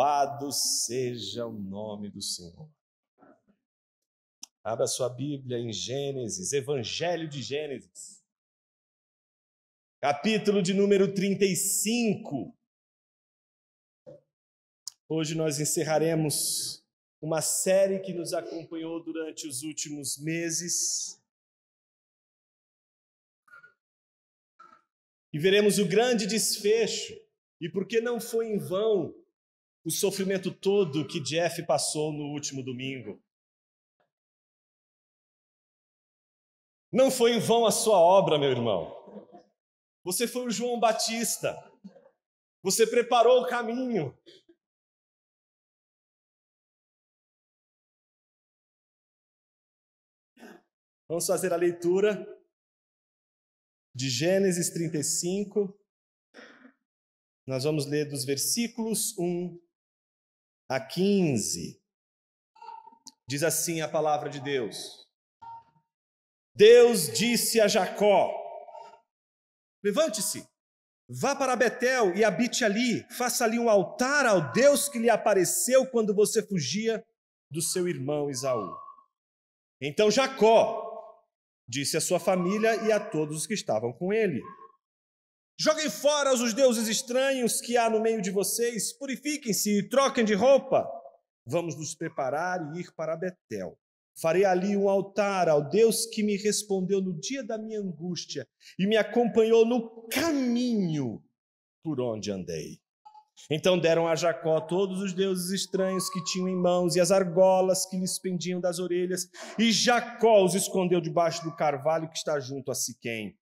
Louvado seja o nome do Senhor. Abra sua Bíblia em Gênesis, Evangelho de Gênesis, capítulo de número 35. Hoje nós encerraremos uma série que nos acompanhou durante os últimos meses. E veremos o grande desfecho e por que não foi em vão o sofrimento todo que Jeff passou no último domingo. Não foi em vão a sua obra, meu irmão. Você foi o João Batista. Você preparou o caminho. Vamos fazer a leitura de Gênesis 35. Nós vamos ler dos versículos 1 a 15. Diz assim a palavra de Deus. Deus disse a Jacó: Levante-se, vá para Betel e habite ali, faça ali um altar ao Deus que lhe apareceu quando você fugia do seu irmão Isaú. Então Jacó disse à sua família e a todos os que estavam com ele: Joguem fora os deuses estranhos que há no meio de vocês, purifiquem-se e troquem de roupa. Vamos nos preparar e ir para Betel. Farei ali um altar ao Deus que me respondeu no dia da minha angústia e me acompanhou no caminho por onde andei. Então deram a Jacó todos os deuses estranhos que tinham em mãos e as argolas que lhes pendiam das orelhas, e Jacó os escondeu debaixo do carvalho que está junto a Siquém.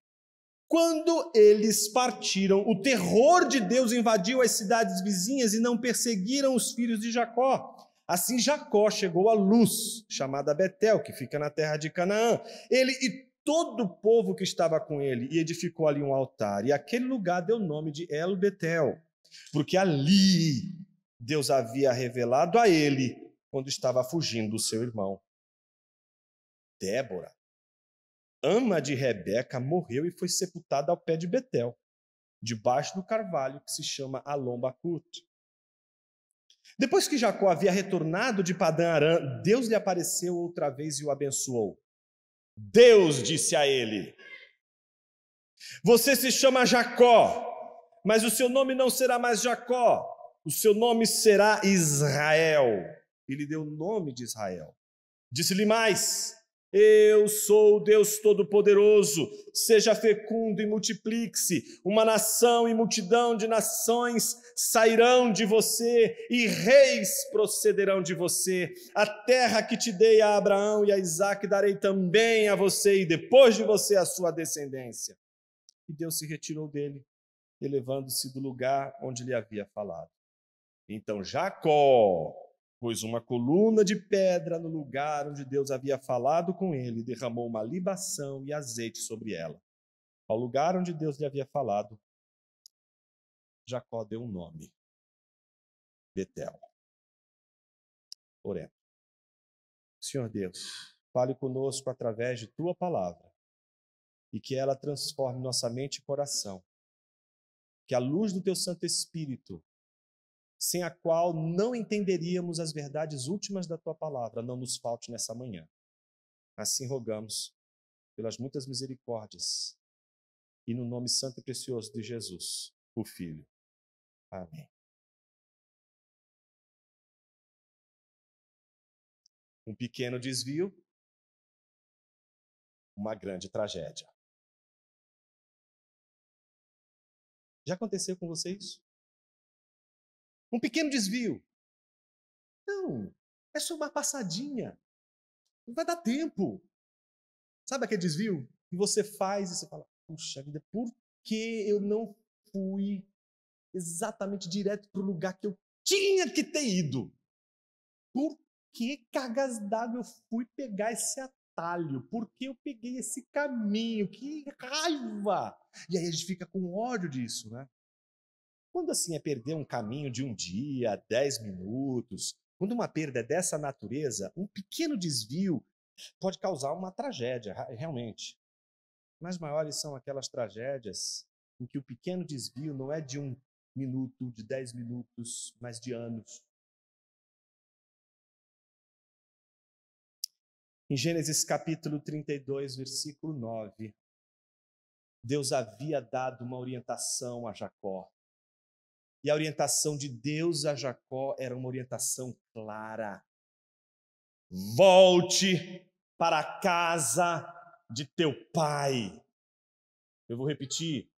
Quando eles partiram, o terror de Deus invadiu as cidades vizinhas e não perseguiram os filhos de Jacó. Assim Jacó chegou à luz, chamada Betel, que fica na terra de Canaã. Ele e todo o povo que estava com ele, e edificou ali um altar. E aquele lugar deu o nome de El Betel, porque ali Deus havia revelado a ele quando estava fugindo do seu irmão. Débora ama de Rebeca, morreu e foi sepultada ao pé de Betel, debaixo do carvalho que se chama Alombacut. Depois que Jacó havia retornado de Padã Arã, Deus lhe apareceu outra vez e o abençoou. Deus disse a ele: Você se chama Jacó, mas o seu nome não será mais Jacó, o seu nome será Israel. Ele deu o nome de Israel. Disse-lhe mais: eu sou o Deus Todo-Poderoso, seja fecundo e multiplique-se. Uma nação e multidão de nações sairão de você, e reis procederão de você. A terra que te dei a Abraão e a Isaac darei também a você, e depois de você a sua descendência. E Deus se retirou dele, elevando-se do lugar onde lhe havia falado. Então Jacó pôs uma coluna de pedra no lugar onde Deus havia falado com ele, e derramou uma libação e azeite sobre ela. Ao lugar onde Deus lhe havia falado, Jacó deu um nome: Betel. Oremos. Senhor Deus, fale conosco através de tua palavra e que ela transforme nossa mente e coração. Que a luz do teu Santo Espírito sem a qual não entenderíamos as verdades últimas da tua palavra. Não nos falte nessa manhã. Assim rogamos, pelas muitas misericórdias, e no nome santo e precioso de Jesus, o Filho. Amém. Um pequeno desvio, uma grande tragédia. Já aconteceu com vocês? um pequeno desvio. Não, é só uma passadinha. Não vai dar tempo. Sabe aquele desvio que você faz e você fala: puxa vida, por que eu não fui exatamente direto para o lugar que eu tinha que ter ido? Por que cargas d'água eu fui pegar esse atalho? Por que eu peguei esse caminho? Que raiva! E aí a gente fica com ódio disso, né? Quando assim é perder um caminho de um dia, dez minutos, quando uma perda dessa natureza, um pequeno desvio pode causar uma tragédia, realmente. Mas maiores são aquelas tragédias em que o pequeno desvio não é de um minuto, de dez minutos, mas de anos. Em Gênesis capítulo 32, versículo 9, Deus havia dado uma orientação a Jacó. E a orientação de Deus a Jacó era uma orientação clara. Volte para a casa de teu pai. Eu vou repetir.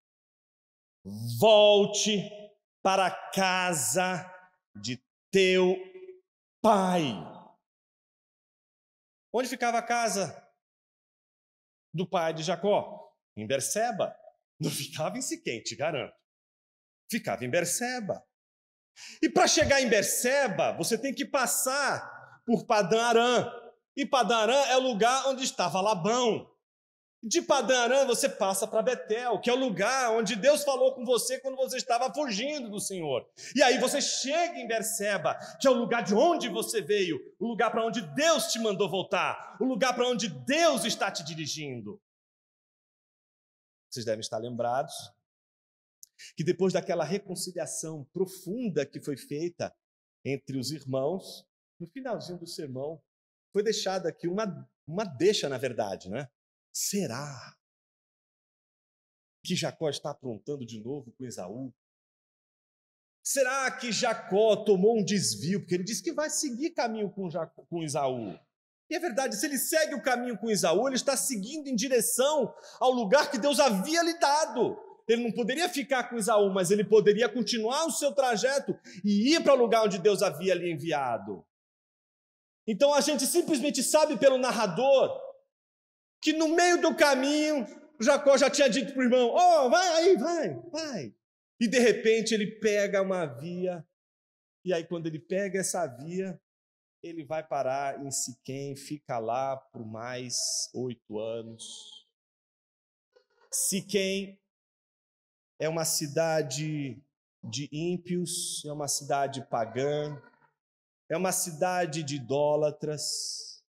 Volte para a casa de teu pai. Onde ficava a casa do pai de Jacó? Em Berseba. Não ficava em Siquém, te garanto ficava em Berseba. E para chegar em Berseba, você tem que passar por Padã Arã. E Padã Arã é o lugar onde estava Labão. De Padã Arã você passa para Betel, que é o lugar onde Deus falou com você quando você estava fugindo do Senhor. E aí você chega em Berseba, que é o lugar de onde você veio, o lugar para onde Deus te mandou voltar, o lugar para onde Deus está te dirigindo. Vocês devem estar lembrados que depois daquela reconciliação profunda que foi feita entre os irmãos, no finalzinho do sermão, foi deixada aqui uma, uma deixa, na verdade, né? Será que Jacó está aprontando de novo com Esaú? Será que Jacó tomou um desvio? Porque ele disse que vai seguir caminho com, Jacó, com Esaú. E é verdade, se ele segue o caminho com Esaú, ele está seguindo em direção ao lugar que Deus havia lhe dado. Ele não poderia ficar com Isaú, mas ele poderia continuar o seu trajeto e ir para o lugar onde Deus havia lhe enviado. Então a gente simplesmente sabe pelo narrador que no meio do caminho Jacó já tinha dito para o irmão: Oh, vai aí, vai, vai. E de repente ele pega uma via, e aí quando ele pega essa via, ele vai parar em Siquém, fica lá por mais oito anos. Siquém é uma cidade de ímpios, é uma cidade pagã, é uma cidade de idólatras.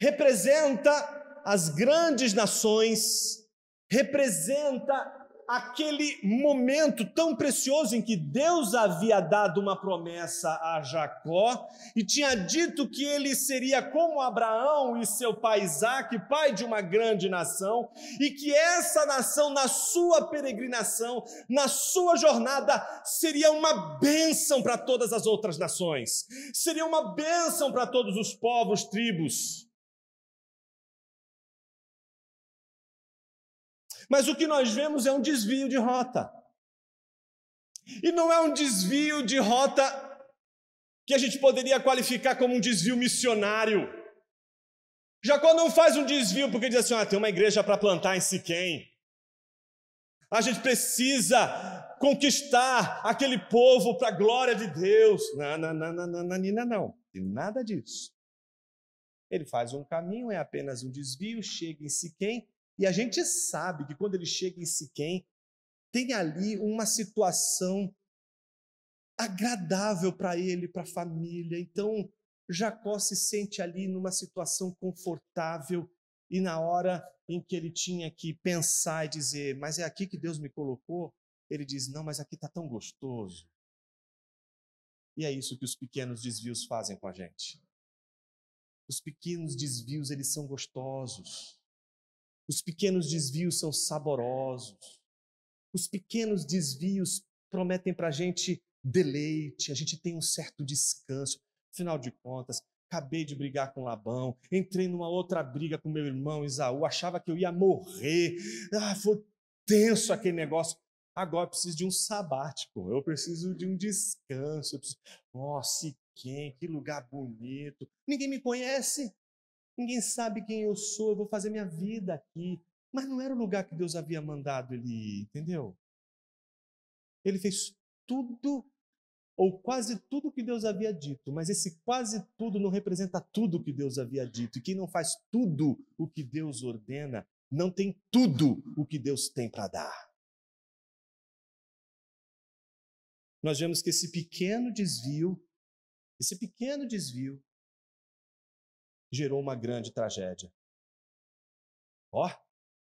Representa as grandes nações, representa aquele momento tão precioso em que Deus havia dado uma promessa a Jacó e tinha dito que ele seria como Abraão e seu pai Isaac, pai de uma grande nação, e que essa nação, na sua peregrinação, na sua jornada, seria uma bênção para todas as outras nações, seria uma bênção para todos os povos, tribos. Mas o que nós vemos é um desvio de rota. E não é um desvio de rota que a gente poderia qualificar como um desvio missionário. Jacó não faz um desvio porque diz assim: ah, tem uma igreja para plantar em Siquém. A gente precisa conquistar aquele povo para a glória de Deus. Não, não, não, não, não, não, não, tem nada disso. Ele faz um caminho, é apenas um desvio, chega em Siquém, e a gente sabe que quando ele chega em Siquém, tem ali uma situação agradável para ele, para a família. Então, Jacó se sente ali numa situação confortável e na hora em que ele tinha que pensar e dizer, mas é aqui que Deus me colocou, ele diz, não, mas aqui está tão gostoso. E é isso que os pequenos desvios fazem com a gente. Os pequenos desvios, eles são gostosos. Os pequenos desvios são saborosos. Os pequenos desvios prometem para a gente deleite, a gente tem um certo descanso. Afinal de contas, acabei de brigar com Labão, entrei numa outra briga com meu irmão Isaú, achava que eu ia morrer. Ah, foi tenso aquele negócio. Agora eu preciso de um sabático, eu preciso de um descanso. preciso... Nossa, quem? Que lugar bonito. Ninguém me conhece ninguém sabe quem eu sou, eu vou fazer minha vida aqui. Mas não era o lugar que Deus havia mandado ele ir, entendeu? Ele fez tudo, ou quase tudo que Deus havia dito, mas esse quase tudo não representa tudo que Deus havia dito. E quem não faz tudo o que Deus ordena, não tem tudo o que Deus tem para dar. Nós vemos que esse pequeno desvio, esse pequeno desvio, gerou uma grande tragédia. Ó, oh,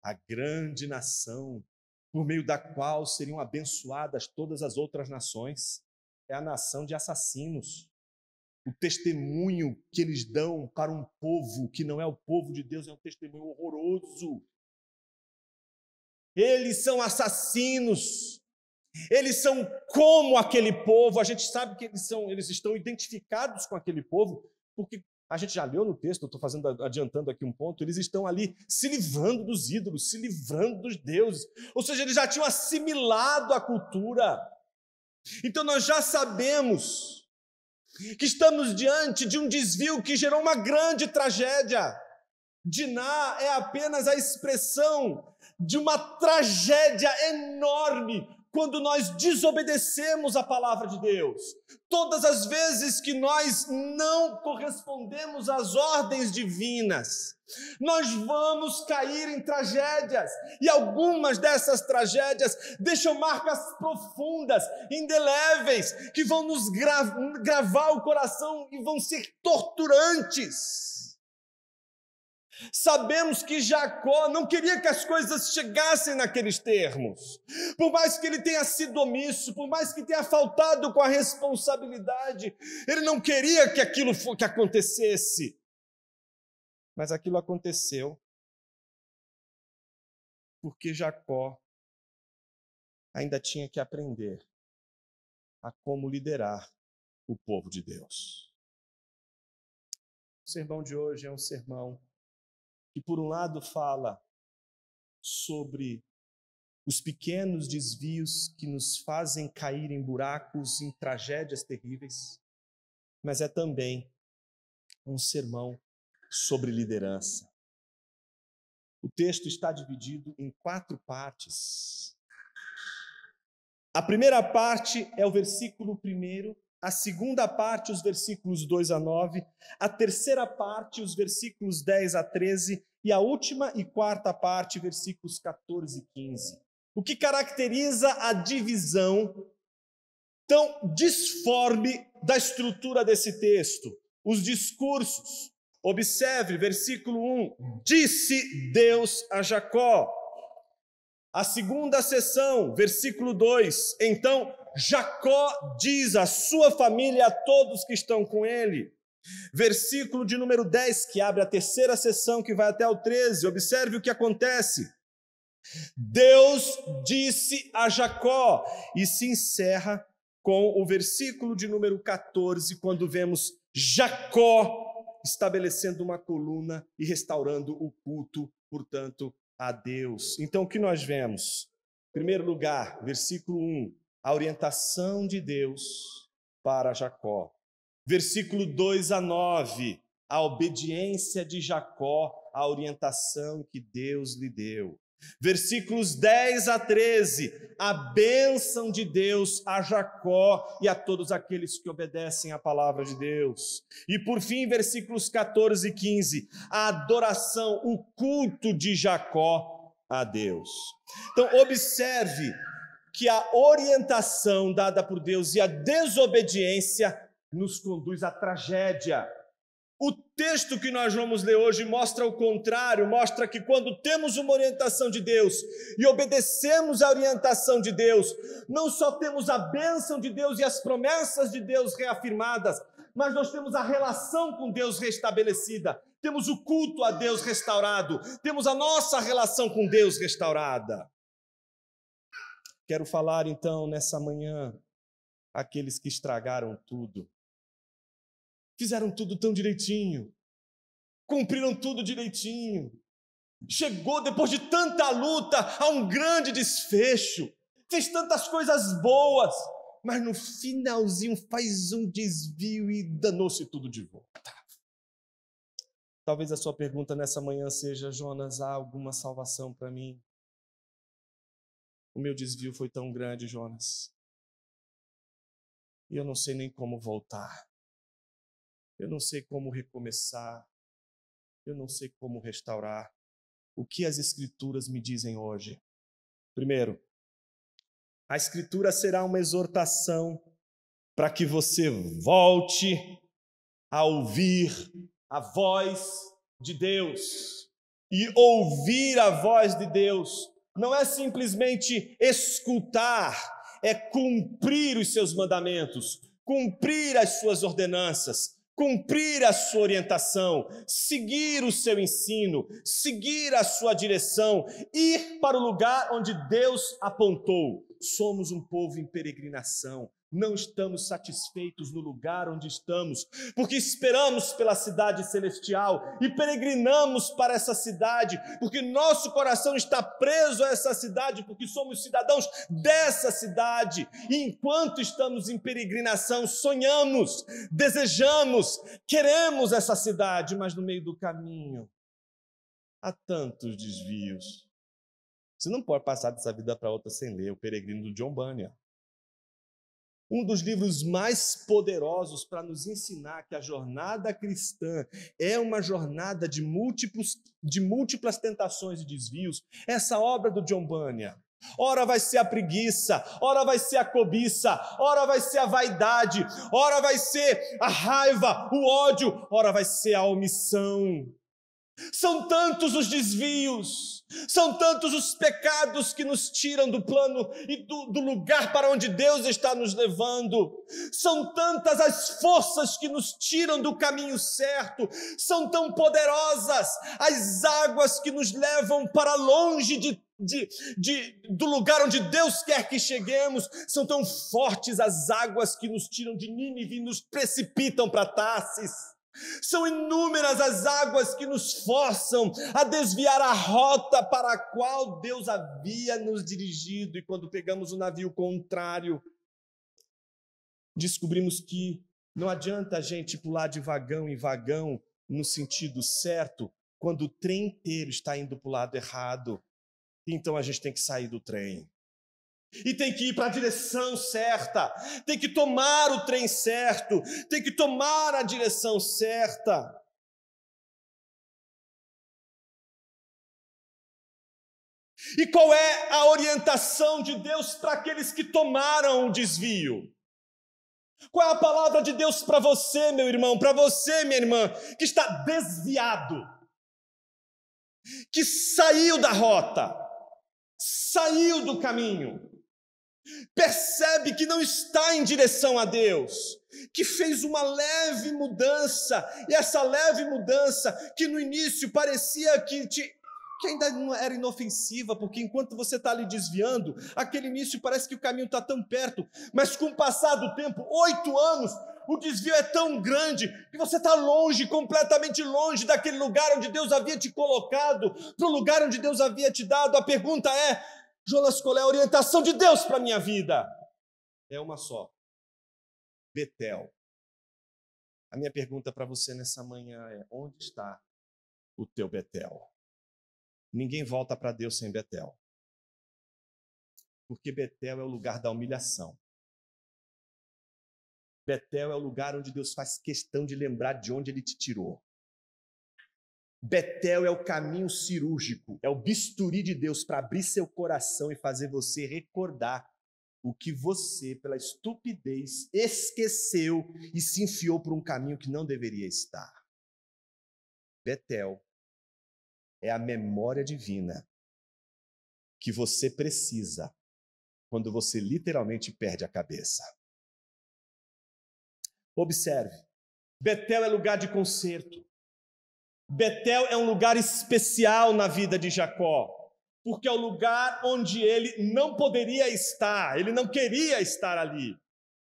a grande nação, por meio da qual seriam abençoadas todas as outras nações, é a nação de assassinos. O testemunho que eles dão para um povo que não é o povo de Deus é um testemunho horroroso. Eles são assassinos. Eles são como aquele povo. A gente sabe que eles são, eles estão identificados com aquele povo, porque a gente já leu no texto, estou fazendo adiantando aqui um ponto, eles estão ali se livrando dos ídolos, se livrando dos deuses. Ou seja, eles já tinham assimilado a cultura. Então nós já sabemos que estamos diante de um desvio que gerou uma grande tragédia. Diná é apenas a expressão de uma tragédia enorme quando nós desobedecemos a palavra de Deus. Todas as vezes que nós não correspondemos às ordens divinas, nós vamos cair em tragédias, e algumas dessas tragédias deixam marcas profundas, indeléveis, que vão nos gra gravar o coração e vão ser torturantes. Sabemos que Jacó não queria que as coisas chegassem naqueles termos. Por mais que ele tenha sido omisso, por mais que tenha faltado com a responsabilidade, ele não queria que aquilo que acontecesse. Mas aquilo aconteceu porque Jacó ainda tinha que aprender a como liderar o povo de Deus. O sermão de hoje é um sermão que, por um lado, fala sobre os pequenos desvios que nos fazem cair em buracos, em tragédias terríveis, mas é também um sermão sobre liderança. O texto está dividido em quatro partes. A primeira parte é o versículo primeiro a segunda parte, os versículos 2 a 9, a terceira parte, os versículos 10 a 13, e a última e quarta parte, versículos 14 e 15. O que caracteriza a divisão tão disforme da estrutura desse texto? Os discursos. Observe, versículo 1: Disse Deus a Jacó. A segunda sessão, versículo 2: Então Jacó diz à sua família, a todos que estão com ele. Versículo de número 10, que abre a terceira sessão, que vai até o 13. Observe o que acontece. Deus disse a Jacó, e se encerra com o versículo de número 14, quando vemos Jacó estabelecendo uma coluna e restaurando o culto, portanto, a Deus. Então, o que nós vemos? Em primeiro lugar, versículo 1, a orientação de Deus para Jacó. Versículo 2 a 9, a obediência de Jacó à orientação que Deus lhe deu. Versículos 10 a 13, a bênção de Deus a Jacó e a todos aqueles que obedecem à palavra de Deus. E por fim, versículos 14 e 15, a adoração, o culto de Jacó a Deus. Então, observe que a orientação dada por Deus e a desobediência nos conduz à tragédia. O texto que nós vamos ler hoje mostra o contrário, mostra que quando temos uma orientação de Deus e obedecemos a orientação de Deus, não só temos a bênção de Deus e as promessas de Deus reafirmadas, mas nós temos a relação com Deus restabelecida, temos o culto a Deus restaurado, temos a nossa relação com Deus restaurada. Quero falar então nessa manhã aqueles que estragaram tudo. Fizeram tudo tão direitinho. Cumpriram tudo direitinho. Chegou depois de tanta luta a um grande desfecho. Fez tantas coisas boas, mas no finalzinho faz um desvio e danou-se tudo de volta. Talvez a sua pergunta nessa manhã seja: Jonas, há alguma salvação para mim? O meu desvio foi tão grande, Jonas. E eu não sei nem como voltar. Eu não sei como recomeçar. Eu não sei como restaurar. O que as Escrituras me dizem hoje? Primeiro, a Escritura será uma exortação para que você volte a ouvir a voz de Deus. E ouvir a voz de Deus não é simplesmente escutar, é cumprir os seus mandamentos, cumprir as suas ordenanças, cumprir a sua orientação, seguir o seu ensino, seguir a sua direção, ir para o lugar onde Deus apontou. Somos um povo em peregrinação, não estamos satisfeitos no lugar onde estamos, porque esperamos pela cidade celestial e peregrinamos para essa cidade, porque nosso coração está preso a essa cidade, porque somos cidadãos dessa cidade. E enquanto estamos em peregrinação, sonhamos, desejamos, queremos essa cidade, mas no meio do caminho há tantos desvios. Você não pode passar dessa vida para outra sem ler o Peregrino do John Bunyan um dos livros mais poderosos para nos ensinar que a jornada cristã é uma jornada de, múltiplos, de múltiplas tentações e desvios, essa obra do John Bunyan. Ora vai ser a preguiça, ora vai ser a cobiça, ora vai ser a vaidade, ora vai ser a raiva, o ódio, ora vai ser a omissão. São tantos os desvios, são tantos os pecados que nos tiram do plano e do, do, lugar para onde Deus está nos levando. São tantas as forças que nos tiram do caminho certo. São tão poderosas as águas que nos levam para longe de, de, de, do lugar onde Deus quer que cheguemos. São tão fortes as águas que nos tiram de Nínive e nos precipitam para Tarsis. São inúmeras as águas que nos forçam a desviar a rota para a qual Deus havia nos dirigido, e quando pegamos o navio contrário, descobrimos que não adianta a gente pular de vagão em vagão no sentido certo, quando o trem inteiro está indo para o lado errado. Então a gente tem que sair do trem. E tem que ir para a direção certa, tem que tomar o trem certo, tem que tomar a direção certa. E qual é a orientação de Deus para aqueles que tomaram o desvio? Qual é a palavra de Deus para você, meu irmão, para você, minha irmã, que está desviado, que saiu da rota, saiu do caminho? percebe que não está em direção a Deus, que fez uma leve mudança, e essa leve mudança que no início parecia que te que ainda não era inofensiva, porque enquanto você está ali desviando, aquele início parece que o caminho está tão perto, mas com o passar do tempo, oito anos, o desvio é tão grande que você está longe, completamente longe daquele lugar onde Deus havia te colocado, para o lugar onde Deus havia te dado. A pergunta é: Jonas, qual é a orientação de Deus para a minha vida? É uma só. Betel. A minha pergunta para você nessa manhã é: onde está o teu Betel? Ninguém volta para Deus sem Betel. Porque Betel é o lugar da humilhação. Betel é o lugar onde Deus faz questão de lembrar de onde ele te tirou. Betel é o caminho cirúrgico, é o bisturi de Deus para abrir seu coração e fazer você recordar o que você, pela estupidez, esqueceu e se enfiou por um caminho que não deveria estar. Betel é a memória divina que você precisa quando você literalmente perde a cabeça. Observe, Betel é lugar de conserto. Betel é um lugar especial na vida de Jacó, porque é o lugar onde ele não poderia estar, ele não queria estar ali.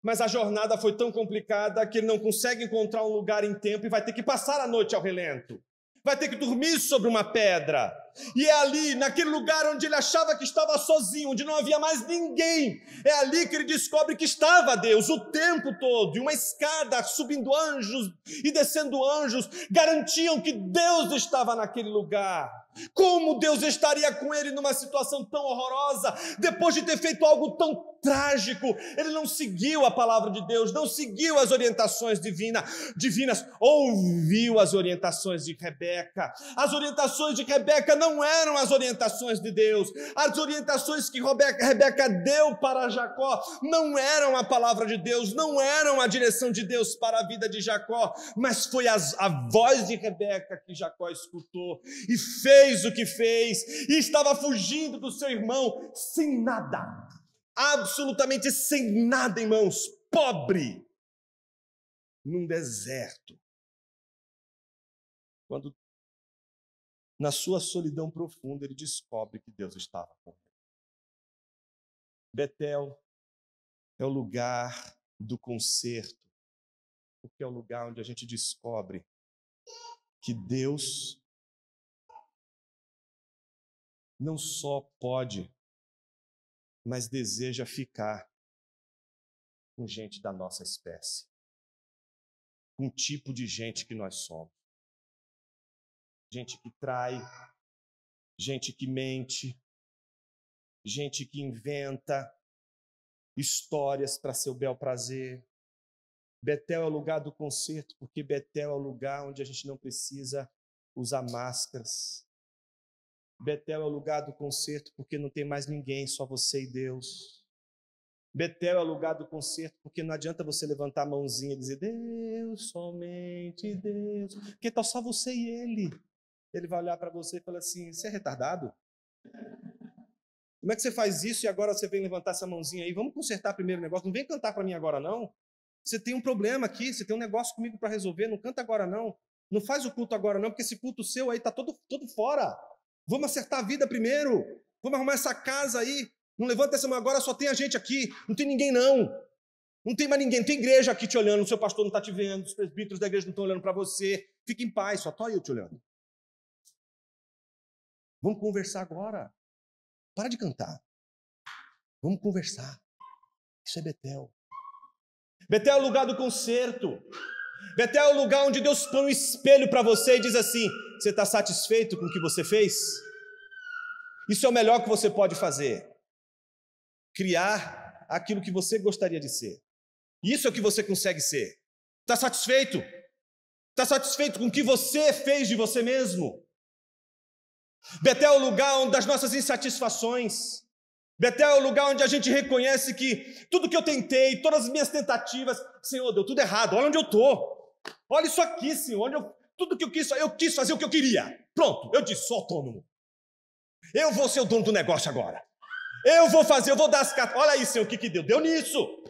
Mas a jornada foi tão complicada que ele não consegue encontrar um lugar em tempo e vai ter que passar a noite ao relento vai ter que dormir sobre uma pedra. E é ali, naquele lugar onde ele achava que estava sozinho, onde não havia mais ninguém, é ali que ele descobre que estava Deus o tempo todo, e uma escada subindo anjos e descendo anjos garantiam que Deus estava naquele lugar. Como Deus estaria com ele numa situação tão horrorosa, depois de ter feito algo tão trágico. Ele não seguiu a palavra de Deus, não seguiu as orientações divina, divinas, ouviu as orientações de Rebeca. As orientações de Rebeca não eram as orientações de Deus. As orientações que Rebeca, deu para Jacó não eram a palavra de Deus, não eram a direção de Deus para a vida de Jacó, mas foi as, a voz de Rebeca que Jacó escutou e fez o que fez e estava fugindo do seu irmão sem nada absolutamente sem nada em mãos, pobre, num deserto. Quando, na sua solidão profunda, ele descobre que Deus estava com ele. Betel é o lugar do conserto, porque é o lugar onde a gente descobre que Deus não só pode mas deseja ficar com gente da nossa espécie, com o tipo de gente que nós somos. Gente que trai, gente que mente, gente que inventa histórias para seu bel prazer. Betel é o lugar do concerto, porque Betel é o lugar onde a gente não precisa usar máscaras. Betel é o lugar do concerto porque não tem mais ninguém, só você e Deus. Betel é o lugar do concerto porque não adianta você levantar a mãozinha e dizer Deus, somente Deus, porque está só você e Ele. Ele vai olhar para você e falar assim: você é retardado? Como é que você faz isso e agora você vem levantar essa mãozinha aí? Vamos consertar primeiro o negócio. Não vem cantar para mim agora, não. Você tem um problema aqui, você tem um negócio comigo para resolver. Não canta agora, não. Não faz o culto agora, não, porque esse culto seu aí está todo, todo fora. Vamos acertar a vida primeiro. Vamos arrumar essa casa aí. Não levanta essa mão agora, só tem a gente aqui. Não tem ninguém, não. Não tem mais ninguém. Não tem igreja aqui te olhando. O seu pastor não está te vendo. Os presbíteros da igreja não estão olhando para você. Fique em paz, só estou tá eu te olhando. Vamos conversar agora. Para de cantar. Vamos conversar. Isso é Betel. Betel é o lugar do concerto. Betel é o lugar onde Deus põe um espelho para você e diz assim: Você está satisfeito com o que você fez? Isso é o melhor que você pode fazer. Criar aquilo que você gostaria de ser. Isso é o que você consegue ser. Está satisfeito? Está satisfeito com o que você fez de você mesmo? Betel é o lugar das nossas insatisfações. Betel é o lugar onde a gente reconhece que tudo que eu tentei, todas as minhas tentativas, Senhor, deu tudo errado, olha onde eu estou. Olha isso aqui, senhor. Eu, tudo que eu quis, eu quis fazer o que eu queria. Pronto, eu disse, sou autônomo. Eu vou ser o dono do negócio agora. Eu vou fazer, eu vou dar as cartas. Olha aí, senhor, o que, que deu? Deu nisso.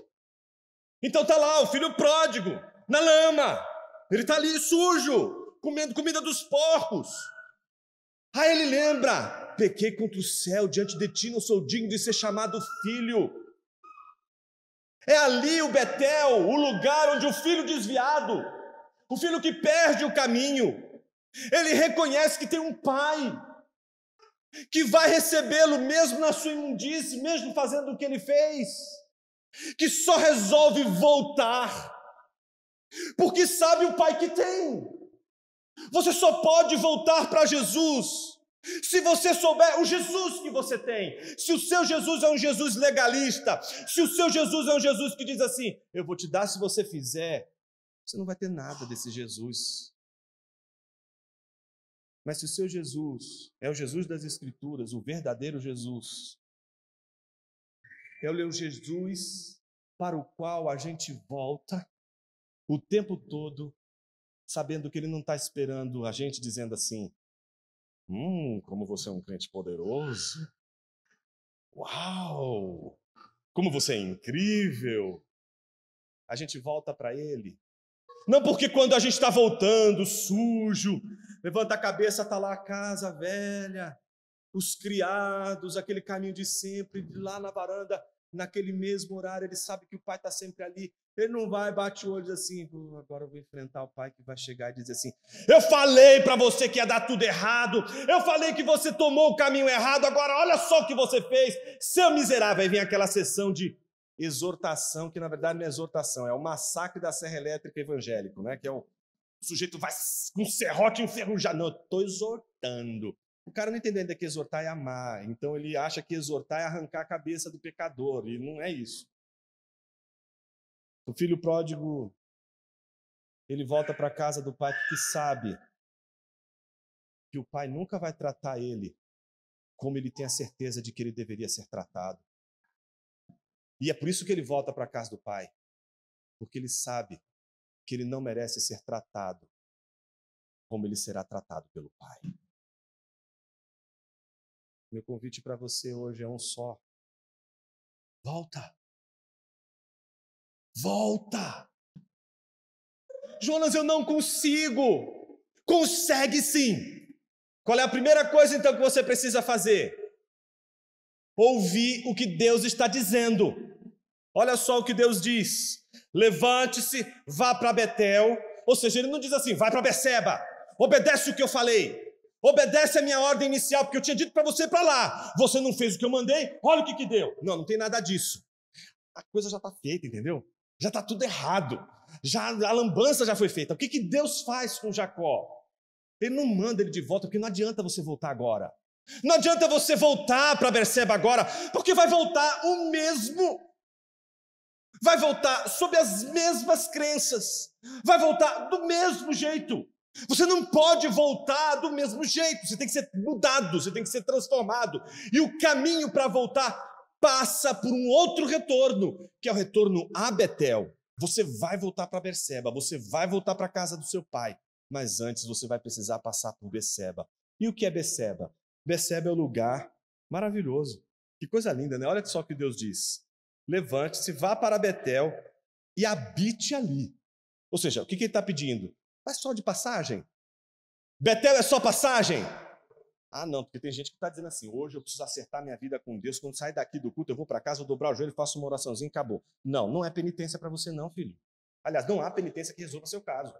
Então tá lá o filho pródigo, na lama. Ele está ali sujo, comendo comida dos porcos. Aí ele lembra: pequei contra o céu, diante de ti não sou digno de ser chamado filho. É ali o Betel, o lugar onde o filho desviado o filho que perde o caminho, ele reconhece que tem um pai que vai recebê-lo mesmo na sua imundice, mesmo fazendo o que ele fez, que só resolve voltar, porque sabe o pai que tem. Você só pode voltar para Jesus se você souber o Jesus que você tem, se o seu Jesus é um Jesus legalista, se o seu Jesus é um Jesus que diz assim: Eu vou te dar se você fizer, você não vai ter nada desse Jesus. Mas se o seu Jesus é o Jesus das Escrituras, o verdadeiro Jesus, é o Jesus para o qual a gente volta o tempo todo, sabendo que ele não está esperando a gente dizendo assim: Hum, como você é um crente poderoso. Uau! Como você é incrível! A gente volta para ele não porque quando a gente está voltando, sujo, levanta a cabeça, está lá a casa velha, os criados, aquele caminho de sempre, lá na varanda, naquele mesmo horário, ele sabe que o pai está sempre ali. Ele não vai, bate o olho assim, agora eu vou enfrentar o pai que vai chegar e dizer assim: Eu falei para você que ia dar tudo errado, eu falei que você tomou o caminho errado, agora olha só o que você fez, seu miserável. Aí vem aquela sessão de exortação, que na verdade não é exortação, é o massacre da Serra Elétrica evangélico, né? que é o sujeito vai com um serrote enferrujado. Não, eu estou exortando. O cara não entende ainda que exortar é amar. Então ele acha que exortar é arrancar a cabeça do pecador. E não é isso. O filho pródigo, ele volta para a casa do pai que sabe que o pai nunca vai tratar ele como ele tem a certeza de que ele deveria ser tratado. E é por isso que ele volta para a casa do pai, porque ele sabe que ele não merece ser tratado como ele será tratado pelo pai. Meu convite para você hoje é um só. Volta. Volta. Jonas, eu não consigo. Consegue sim. Qual é a primeira coisa então que você precisa fazer? Ouvir o que Deus está dizendo. Olha só o que Deus diz: levante-se, vá para Betel. Ou seja, ele não diz assim, vai para Beceba, obedece o que eu falei, obedece a minha ordem inicial, porque eu tinha dito para você para lá, você não fez o que eu mandei, olha o que, que deu. Não, não tem nada disso. A coisa já está feita, entendeu? Já está tudo errado. Já a lambança já foi feita. O que, que Deus faz com Jacó? Ele não manda ele de volta, porque não adianta você voltar agora. Não adianta você voltar para Berseba agora, porque vai voltar o mesmo vai voltar sob as mesmas crenças, vai voltar do mesmo jeito. Você não pode voltar do mesmo jeito, você tem que ser mudado, você tem que ser transformado. E o caminho para voltar passa por um outro retorno, que é o retorno a Betel. Você vai voltar para Berseba, você vai voltar para a casa do seu pai, mas antes você vai precisar passar por Beceba. E o que é Beceba? Beceba é o um lugar maravilhoso. Que coisa linda, né? Olha só o que Deus diz levante-se, vá para Betel e habite ali. Ou seja, o que, ele está pedindo? Vai só de passagem? Betel é só passagem? Ah, não, porque tem gente que está dizendo assim: hoje eu preciso acertar minha vida com Deus. Quando sair daqui do culto, eu vou para casa, eu dobrar o joelho, faço uma oraçãozinha e acabou. Não, não é penitência para você, não, filho. Aliás, não há penitência que resolva seu caso.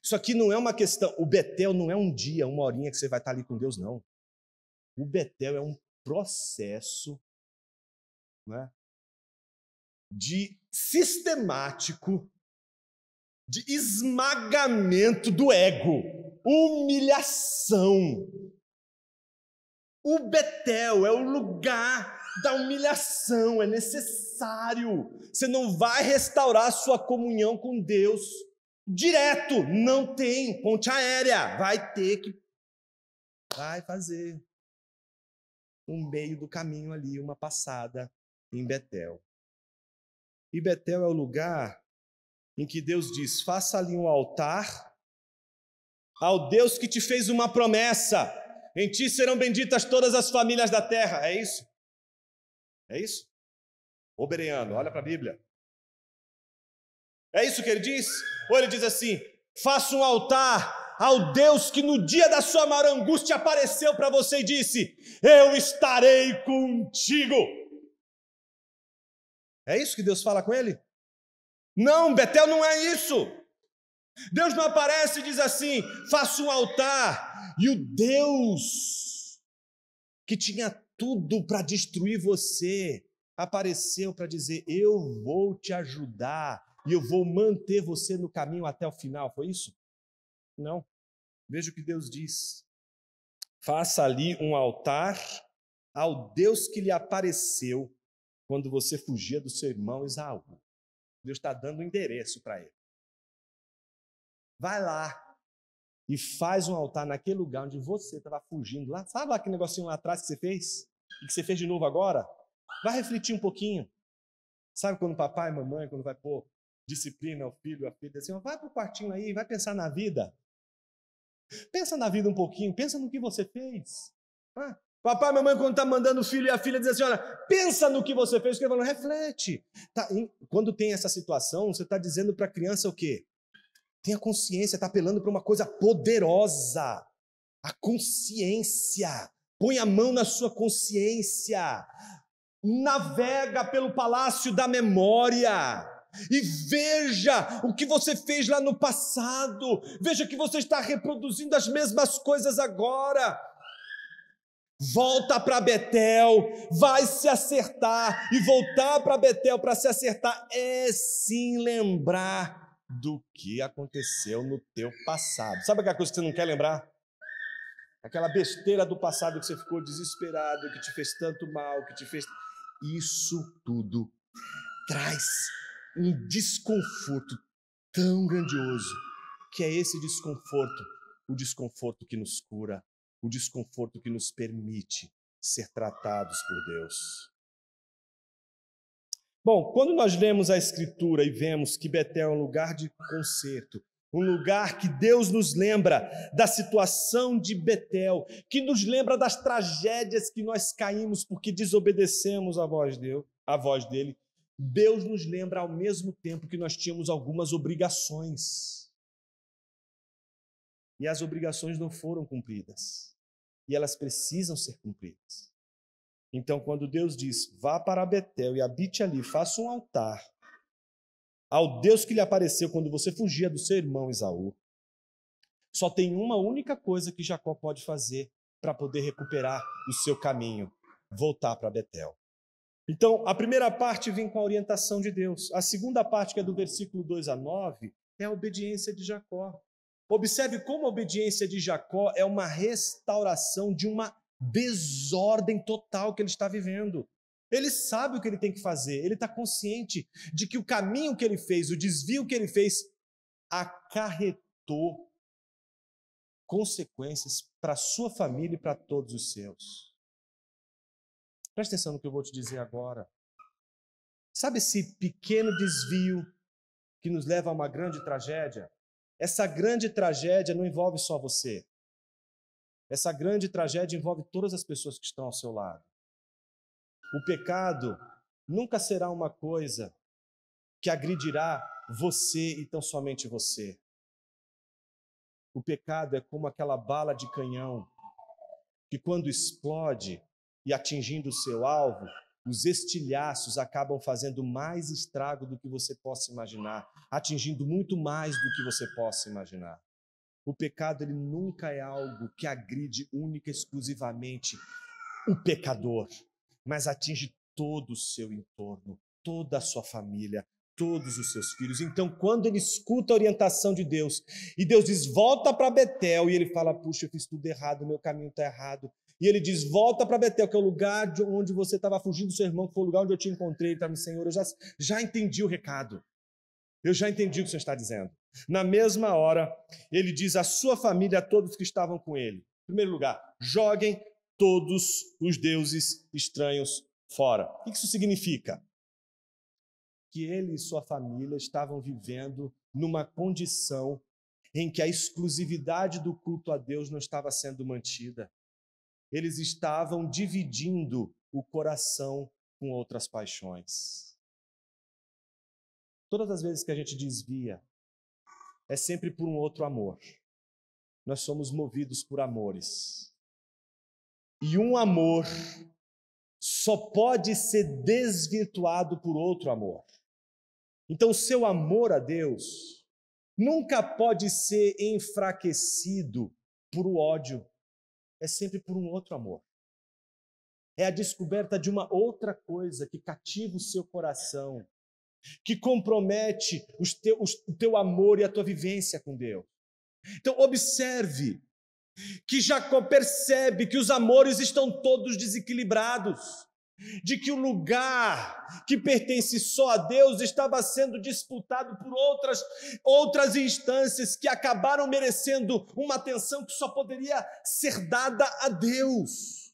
Isso aqui não é uma questão. O Betel não é um dia, uma horinha que você vai estar tá ali com Deus, não. O Betel é um processo né, de sistemático de esmagamento do ego, humilhação. O Betel é o lugar da humilhação, é necessário. Você não vai restaurar sua comunhão com Deus direto, não tem ponte aérea, vai ter que vai fazer no meio do caminho ali uma passada em Betel. E Betel é o lugar em que Deus diz: faça ali um altar ao Deus que te fez uma promessa. Em ti serão benditas todas as famílias da terra. É isso? É isso? Ô Bereano, olha para a Bíblia. É isso que ele diz? Ou ele diz assim: faça um altar ao Deus que no dia da sua maior angústia apareceu para você e disse: Eu estarei contigo. É isso que Deus fala com ele? Não, Betel não é isso. Deus não aparece e diz assim: faça um altar, e o Deus que tinha tudo para destruir você apareceu para dizer: eu vou te ajudar e eu vou manter você no caminho até o final. Foi isso? Não. Veja o que Deus diz. Faça ali um altar ao Deus que lhe apareceu quando você fugia do seu irmão Isaú. Deus está dando um endereço para ele. Vai lá e faz um altar naquele lugar onde você estava fugindo lá. Sabe lá aquele negocinho lá atrás que você fez? E que você fez de novo agora? Vai refletir um pouquinho. Sabe quando papai e mamãe, quando vai pôr disciplina ao filho, à filha, assim, vai para o quartinho aí, vai pensar na vida. Pensa na vida um pouquinho, pensa no que você fez. Ah, Papai e mamãe, quando está mandando o filho e a filha diz assim: olha, pensa no que você fez, que ele falou, reflete. Tá, quando tem essa situação, você está dizendo para a criança o quê? Tenha consciência, está apelando para uma coisa poderosa. A consciência. Põe a mão na sua consciência. Navega pelo palácio da memória e veja o que você fez lá no passado, veja que você está reproduzindo as mesmas coisas agora. Volta para Betel, vai se acertar. E voltar para Betel para se acertar é sim lembrar do que aconteceu no teu passado. Sabe aquela coisa que você não quer lembrar? Aquela besteira do passado que você ficou desesperado, que te fez tanto mal, que te fez. Isso tudo traz um desconforto tão grandioso, que é esse desconforto, o desconforto que nos cura o desconforto que nos permite ser tratados por Deus. Bom, quando nós lemos a Escritura e vemos que Betel é um lugar de conserto, um lugar que Deus nos lembra da situação de Betel, que nos lembra das tragédias que nós caímos porque desobedecemos a voz, dele, a voz dele. Deus nos lembra ao mesmo tempo que nós tínhamos algumas obrigações. E as obrigações não foram cumpridas e elas precisam ser cumpridas. Então, quando Deus diz, vá para Betel e habite ali, faça um altar ao Deus que lhe apareceu quando você fugia do seu irmão Isaú, só tem uma única coisa que Jacó pode fazer para poder recuperar o seu caminho: voltar para Betel. Então, a primeira parte vem com a orientação de Deus. A segunda parte, que é do versículo 2 a 9, é a obediência de Jacó. Observe como a obediência de Jacó é uma restauração de uma desordem total que ele está vivendo. Ele sabe o que ele tem que fazer, ele está consciente de que o caminho que ele fez, o desvio que ele fez, acarretou consequências para sua família e para todos os seus. Presta atenção no que eu vou te dizer agora. Sabe esse pequeno desvio que nos leva a uma grande tragédia? Essa grande tragédia não envolve só você. Essa grande tragédia envolve todas as pessoas que estão ao seu lado. O pecado nunca será uma coisa que agredirá você e tão somente você. O pecado é como aquela bala de canhão que, quando explode e atingindo o seu alvo, os estilhaços acabam fazendo mais estrago do que você possa imaginar atingindo muito mais do que você possa imaginar. O pecado ele nunca é algo que agride única e exclusivamente o pecador, mas atinge todo o seu entorno, toda a sua família, todos os seus filhos. Então, quando ele escuta a orientação de Deus, e Deus diz: "Volta para Betel", e ele fala: "Puxa, eu fiz tudo errado, meu caminho está errado". E ele diz: Volta para Betel, que é o lugar onde você estava fugindo do seu irmão, que foi o lugar onde eu te encontrei. Ele estava, Senhor, eu já, já entendi o recado. Eu já entendi o que o Senhor está dizendo. Na mesma hora, ele diz à sua família, a todos que estavam com ele: em primeiro lugar, joguem todos os deuses estranhos fora. O que isso significa? Que ele e sua família estavam vivendo numa condição em que a exclusividade do culto a Deus não estava sendo mantida. Eles estavam dividindo o coração com outras paixões. Todas as vezes que a gente desvia, é sempre por um outro amor. Nós somos movidos por amores. E um amor só pode ser desvirtuado por outro amor. Então, seu amor a Deus nunca pode ser enfraquecido por o ódio. É sempre por um outro amor. É a descoberta de uma outra coisa que cativa o seu coração que compromete teu, os, o teu amor e a tua vivência com Deus. Então, observe que Jacó percebe que os amores estão todos desequilibrados, de que o lugar que pertence só a Deus estava sendo disputado por outras, outras instâncias que acabaram merecendo uma atenção que só poderia ser dada a Deus.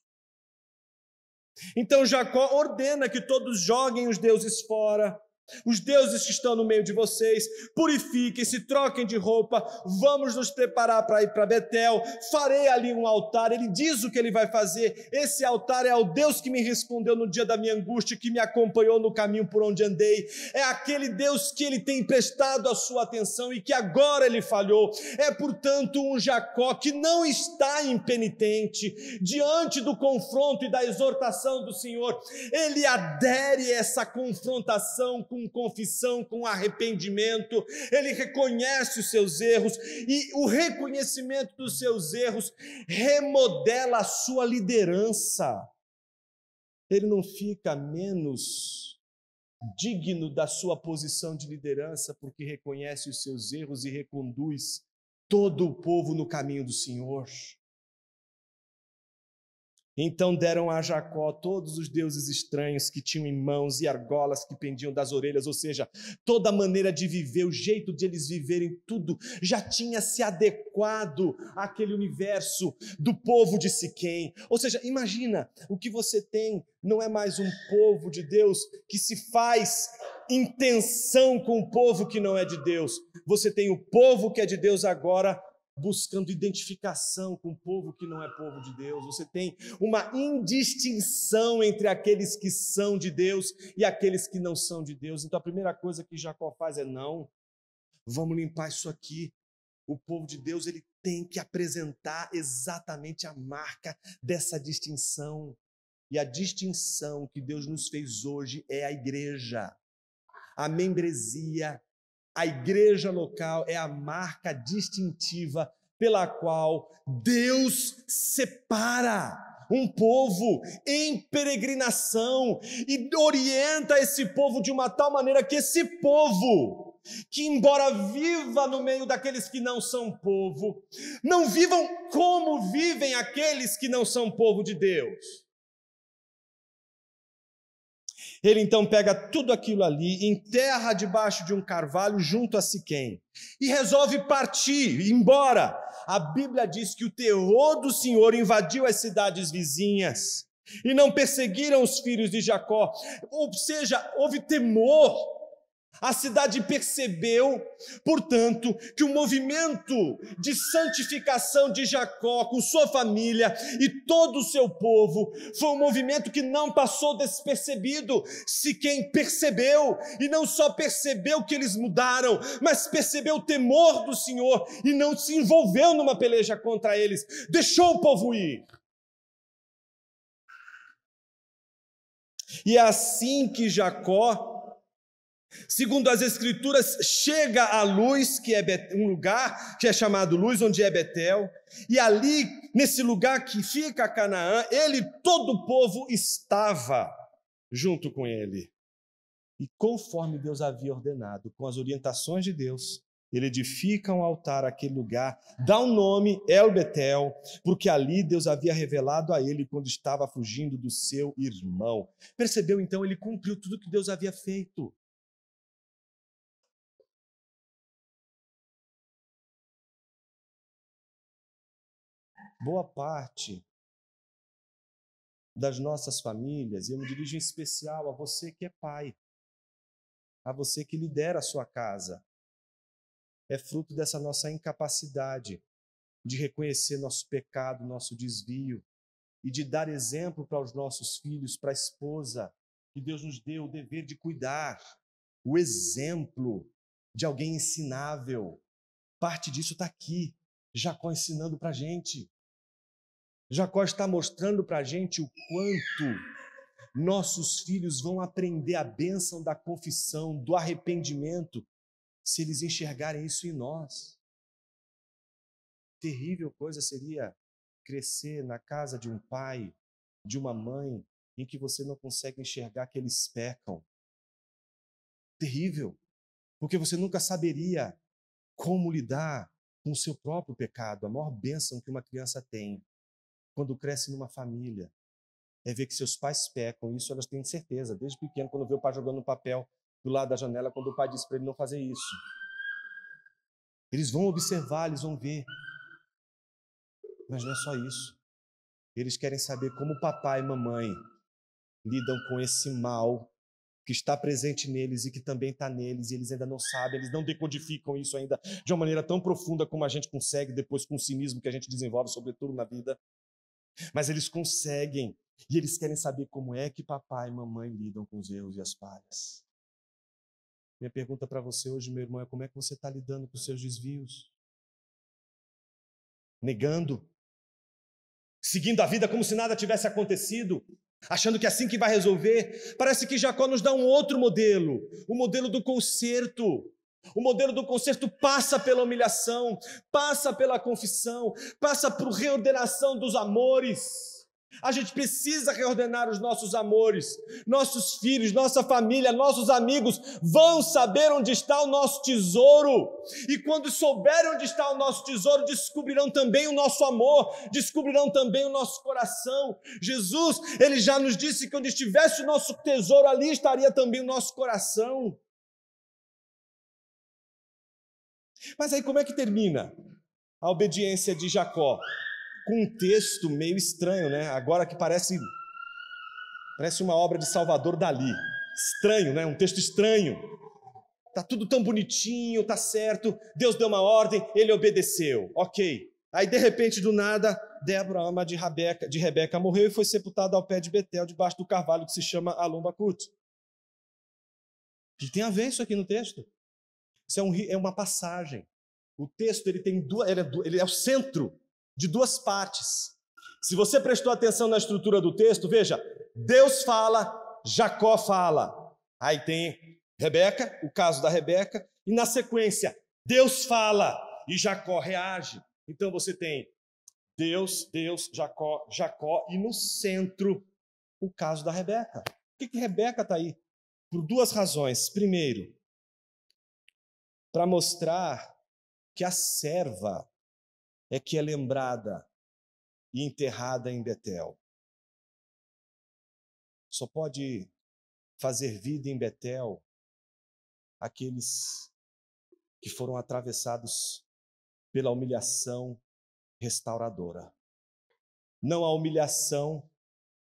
Então Jacó ordena que todos joguem os deuses fora os deuses que estão no meio de vocês, purifiquem-se, troquem de roupa, vamos nos preparar para ir para Betel, farei ali um altar. Ele diz o que ele vai fazer. Esse altar é ao Deus que me respondeu no dia da minha angústia, que me acompanhou no caminho por onde andei. É aquele Deus que ele tem prestado a sua atenção e que agora ele falhou. É, portanto, um Jacó que não está impenitente diante do confronto e da exortação do Senhor. Ele adere a essa confrontação com com confissão, com arrependimento, ele reconhece os seus erros e o reconhecimento dos seus erros remodela a sua liderança. Ele não fica menos digno da sua posição de liderança porque reconhece os seus erros e reconduz todo o povo no caminho do Senhor. Então deram a Jacó todos os deuses estranhos que tinham em mãos e argolas que pendiam das orelhas, ou seja, toda a maneira de viver, o jeito de eles viverem, tudo já tinha se adequado àquele universo do povo de Siquém. Ou seja, imagina, o que você tem não é mais um povo de Deus que se faz intenção com o povo que não é de Deus. Você tem o povo que é de Deus agora buscando identificação com o povo que não é povo de Deus. Você tem uma indistinção entre aqueles que são de Deus e aqueles que não são de Deus. Então a primeira coisa que Jacó faz é não. Vamos limpar isso aqui. O povo de Deus ele tem que apresentar exatamente a marca dessa distinção. E a distinção que Deus nos fez hoje é a igreja, a membresia a igreja local é a marca distintiva pela qual Deus separa um povo em peregrinação e orienta esse povo de uma tal maneira que esse povo, que embora viva no meio daqueles que não são povo, não vivam como vivem aqueles que não são povo de Deus. Ele então pega tudo aquilo ali, enterra debaixo de um carvalho junto a Siquém e resolve partir, embora. A Bíblia diz que o terror do Senhor invadiu as cidades vizinhas e não perseguiram os filhos de Jacó. Ou seja, houve temor a cidade percebeu, portanto, que o movimento de santificação de Jacó com sua família e todo o seu povo foi um movimento que não passou despercebido. Se quem percebeu, e não só percebeu que eles mudaram, mas percebeu o temor do Senhor e não se envolveu numa peleja contra eles, deixou o povo ir. E é assim que Jacó Segundo as Escrituras, chega à luz, que é um lugar que é chamado luz, onde é Betel, e ali, nesse lugar que fica Canaã, ele, todo o povo, estava junto com ele. E conforme Deus havia ordenado, com as orientações de Deus, ele edifica um altar àquele lugar, dá um nome, El Betel, porque ali Deus havia revelado a ele quando estava fugindo do seu irmão. Percebeu então, ele cumpriu tudo que Deus havia feito. boa parte das nossas famílias, e eu me dirijo em especial a você que é pai, a você que lidera a sua casa, é fruto dessa nossa incapacidade de reconhecer nosso pecado, nosso desvio, e de dar exemplo para os nossos filhos, para a esposa, que Deus nos deu o dever de cuidar, o exemplo de alguém ensinável. Parte disso está aqui, Jacó ensinando para a gente. Jacó está mostrando para a gente o quanto nossos filhos vão aprender a bênção da confissão, do arrependimento, se eles enxergarem isso em nós. Terrível coisa seria crescer na casa de um pai, de uma mãe, em que você não consegue enxergar que eles pecam. Terrível, porque você nunca saberia como lidar com o seu próprio pecado, a maior bênção que uma criança tem quando cresce numa família. É ver que seus pais pecam, isso elas têm certeza, desde pequeno, quando vê o pai jogando um papel do lado da janela, quando o pai diz para ele não fazer isso. Eles vão observar, eles vão ver. Mas não é só isso. Eles querem saber como papai e mamãe lidam com esse mal que está presente neles e que também está neles, e eles ainda não sabem, eles não decodificam isso ainda de uma maneira tão profunda como a gente consegue depois com o cinismo que a gente desenvolve, sobretudo na vida. Mas eles conseguem e eles querem saber como é que papai e mamãe lidam com os erros e as falhas. Minha pergunta para você hoje, meu irmão, é como é que você está lidando com os seus desvios? Negando? Seguindo a vida como se nada tivesse acontecido? Achando que é assim que vai resolver? Parece que Jacó nos dá um outro modelo, o modelo do conserto. O modelo do conserto passa pela humilhação, passa pela confissão, passa por reordenação dos amores. A gente precisa reordenar os nossos amores, nossos filhos, nossa família, nossos amigos vão saber onde está o nosso tesouro. E quando souberem onde está o nosso tesouro, descobrirão também o nosso amor, descobrirão também o nosso coração. Jesus, ele já nos disse que onde estivesse o nosso tesouro, ali estaria também o nosso coração. Mas aí como é que termina a obediência de Jacó? Com um texto meio estranho, né? Agora que parece parece uma obra de Salvador Dali. Estranho, né? Um texto estranho. Tá tudo tão bonitinho, tá certo. Deus deu uma ordem, ele obedeceu. OK. Aí de repente do nada, Débora, ama de Rebeca, de Rebeca morreu e foi sepultada ao pé de Betel, debaixo do carvalho que se chama Alumbacut. O que tem a ver isso aqui no texto? Isso é, um, é uma passagem. O texto ele tem duas, ele é, ele é o centro de duas partes. Se você prestou atenção na estrutura do texto, veja: Deus fala, Jacó fala. Aí tem Rebeca, o caso da Rebeca, e na sequência, Deus fala e Jacó reage. Então você tem Deus, Deus, Jacó, Jacó, e no centro, o caso da Rebeca. Por que, que Rebeca está aí? Por duas razões. Primeiro, para mostrar que a serva é que é lembrada e enterrada em Betel. Só pode fazer vida em Betel aqueles que foram atravessados pela humilhação restauradora. Não a humilhação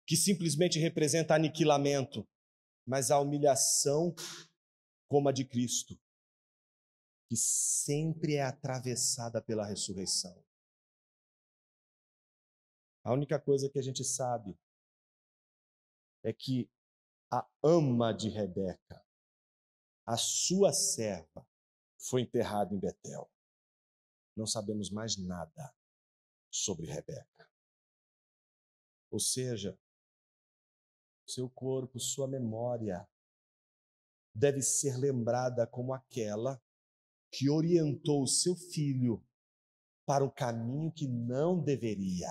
que simplesmente representa aniquilamento, mas a humilhação como a de Cristo, que sempre é atravessada pela ressurreição. A única coisa que a gente sabe é que a ama de Rebeca, a sua serva, foi enterrada em Betel. Não sabemos mais nada sobre Rebeca. Ou seja, seu corpo, sua memória deve ser lembrada como aquela que orientou o seu filho para o caminho que não deveria.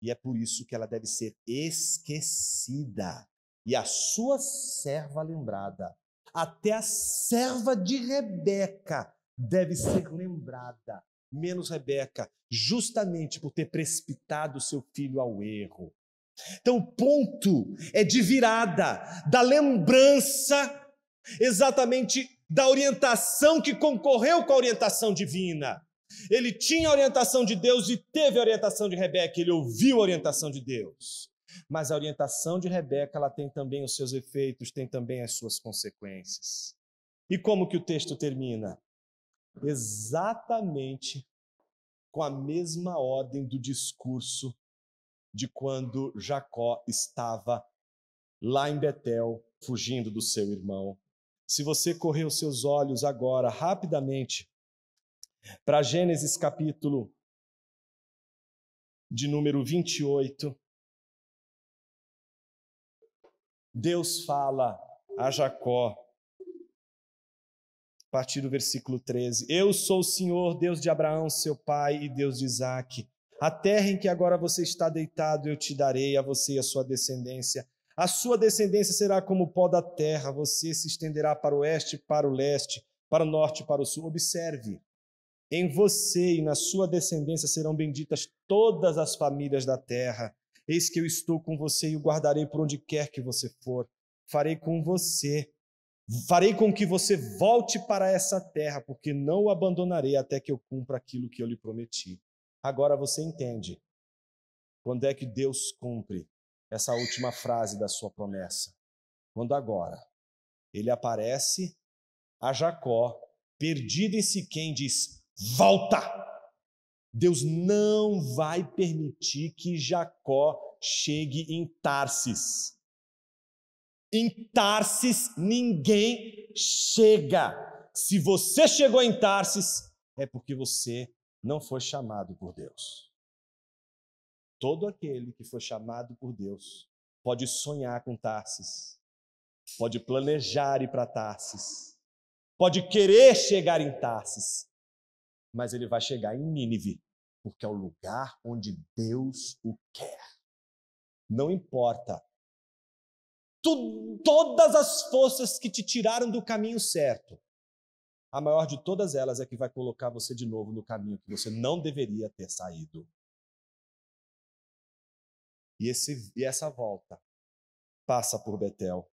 E é por isso que ela deve ser esquecida e a sua serva lembrada. Até a serva de Rebeca deve ser lembrada, menos Rebeca, justamente por ter precipitado seu filho ao erro. Então, o ponto é de virada da lembrança exatamente da orientação que concorreu com a orientação divina. Ele tinha a orientação de Deus e teve a orientação de Rebeca, ele ouviu a orientação de Deus. Mas a orientação de Rebeca, ela tem também os seus efeitos, tem também as suas consequências. E como que o texto termina? Exatamente com a mesma ordem do discurso de quando Jacó estava lá em Betel, fugindo do seu irmão se você correr os seus olhos agora rapidamente para Gênesis capítulo de número 28, Deus fala a Jacó, a partir do versículo 13: Eu sou o Senhor, Deus de Abraão, seu pai, e Deus de Isaac. A terra em que agora você está deitado eu te darei, a você e a sua descendência. A sua descendência será como o pó da terra, você se estenderá para o oeste, para o leste, para o norte, para o sul. Observe, em você e na sua descendência serão benditas todas as famílias da terra. Eis que eu estou com você e o guardarei por onde quer que você for. Farei com você, farei com que você volte para essa terra, porque não o abandonarei até que eu cumpra aquilo que eu lhe prometi. Agora você entende quando é que Deus cumpre essa última frase da sua promessa. Quando agora ele aparece a Jacó, perdido em Siquém, diz: Volta! Deus não vai permitir que Jacó chegue em Tarsis. Em Tarsis ninguém chega. Se você chegou em Tarsis, é porque você não foi chamado por Deus. Todo aquele que foi chamado por Deus pode sonhar com Tarsis, pode planejar ir para Tarsis, pode querer chegar em Tarsis, mas ele vai chegar em Nínive, porque é o lugar onde Deus o quer. Não importa. Tu, todas as forças que te tiraram do caminho certo, a maior de todas elas é que vai colocar você de novo no caminho que você não deveria ter saído. E, esse, e essa volta passa por Betel.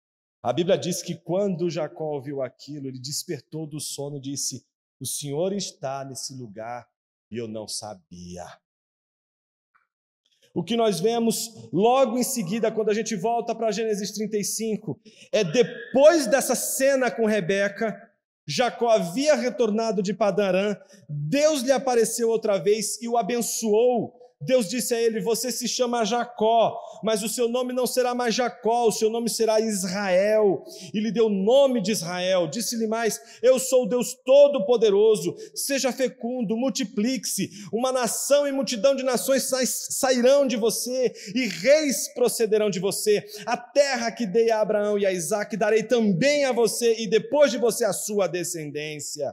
A Bíblia diz que quando Jacó ouviu aquilo, ele despertou do sono e disse: O Senhor está nesse lugar e eu não sabia. O que nós vemos logo em seguida, quando a gente volta para Gênesis 35, é depois dessa cena com Rebeca, Jacó havia retornado de Padarã, Deus lhe apareceu outra vez e o abençoou Deus disse a ele: Você se chama Jacó, mas o seu nome não será mais Jacó, o seu nome será Israel. E lhe deu o nome de Israel. Disse-lhe mais: Eu sou o Deus Todo-Poderoso, seja fecundo, multiplique-se. Uma nação e multidão de nações sairão de você, e reis procederão de você. A terra que dei a Abraão e a Isaac darei também a você, e depois de você a sua descendência.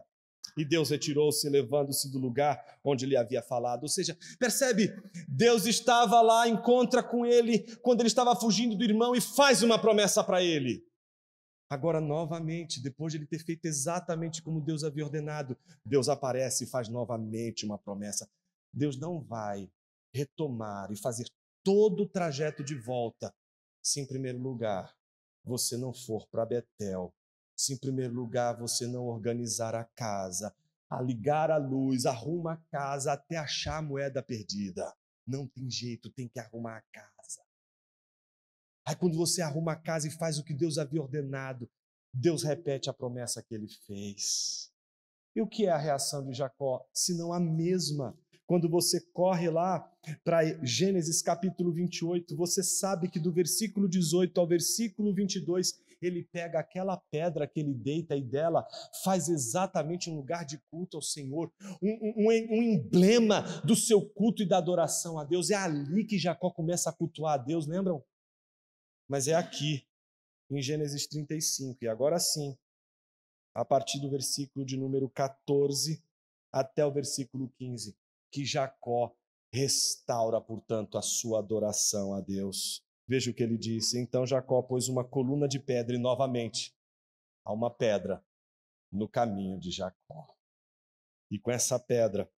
E Deus retirou-se, levando-se do lugar onde lhe havia falado. Ou seja, percebe? Deus estava lá, encontra com ele quando ele estava fugindo do irmão e faz uma promessa para ele. Agora, novamente, depois de ele ter feito exatamente como Deus havia ordenado, Deus aparece e faz novamente uma promessa. Deus não vai retomar e fazer todo o trajeto de volta se, em primeiro lugar, você não for para Betel se, em primeiro lugar, você não organizar a casa, a ligar a luz, arruma a casa até achar a moeda perdida. Não tem jeito, tem que arrumar a casa. Aí, quando você arruma a casa e faz o que Deus havia ordenado, Deus repete a promessa que ele fez. E o que é a reação de Jacó? Se não a mesma. Quando você corre lá para Gênesis capítulo 28, você sabe que do versículo 18 ao versículo 22 ele pega aquela pedra que ele deita e dela faz exatamente um lugar de culto ao Senhor, um, um, um emblema do seu culto e da adoração a Deus. É ali que Jacó começa a cultuar a Deus, lembram? Mas é aqui, em Gênesis 35. E agora sim, a partir do versículo de número 14 até o versículo 15, que Jacó restaura, portanto, a sua adoração a Deus. Veja o que ele disse. Então Jacó pôs uma coluna de pedra e novamente há uma pedra no caminho de Jacó. E com essa pedra,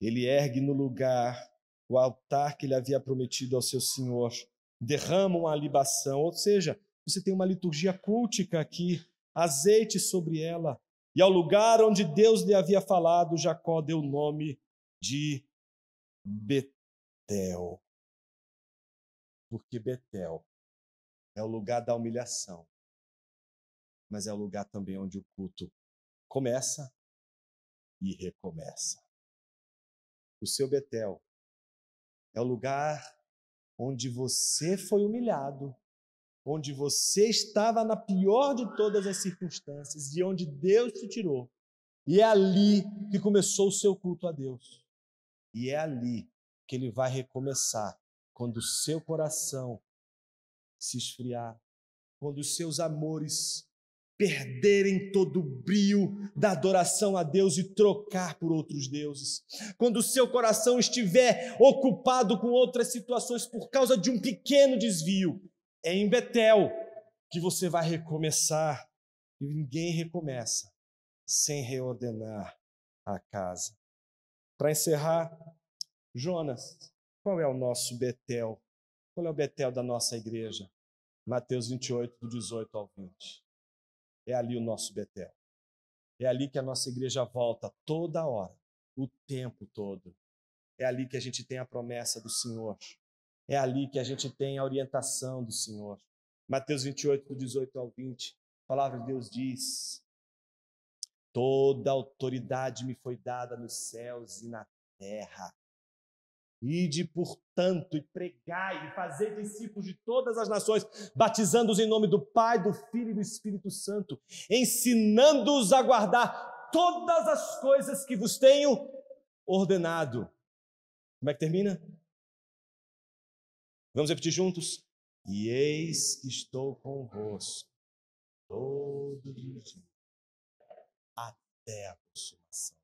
ele ergue no lugar o altar que ele havia prometido ao seu senhor, derrama uma libação, ou seja, você tem uma liturgia cultica aqui, azeite sobre ela. E ao lugar onde Deus lhe havia falado, Jacó deu o nome de Betel porque Betel é o lugar da humilhação, mas é o lugar também onde o culto começa e recomeça. O seu Betel é o lugar onde você foi humilhado, onde você estava na pior de todas as circunstâncias e onde Deus te tirou. E é ali que começou o seu culto a Deus. E é ali que ele vai recomeçar quando o seu coração se esfriar, quando os seus amores perderem todo o brio da adoração a Deus e trocar por outros deuses. Quando o seu coração estiver ocupado com outras situações por causa de um pequeno desvio, é em Betel que você vai recomeçar. E ninguém recomeça sem reordenar a casa. Para encerrar, Jonas qual é o nosso Betel? Qual é o Betel da nossa igreja? Mateus 28, do 18 ao 20. É ali o nosso Betel. É ali que a nossa igreja volta toda hora, o tempo todo. É ali que a gente tem a promessa do Senhor. É ali que a gente tem a orientação do Senhor. Mateus 28, do 18 ao 20. A palavra de Deus diz: Toda autoridade me foi dada nos céus e na terra. Ide, portanto, e pregai, e fazei discípulos de todas as nações, batizando-os em nome do Pai, do Filho e do Espírito Santo, ensinando-os a guardar todas as coisas que vos tenho ordenado. Como é que termina? Vamos repetir juntos? E eis que estou convosco todo dia até a consumação.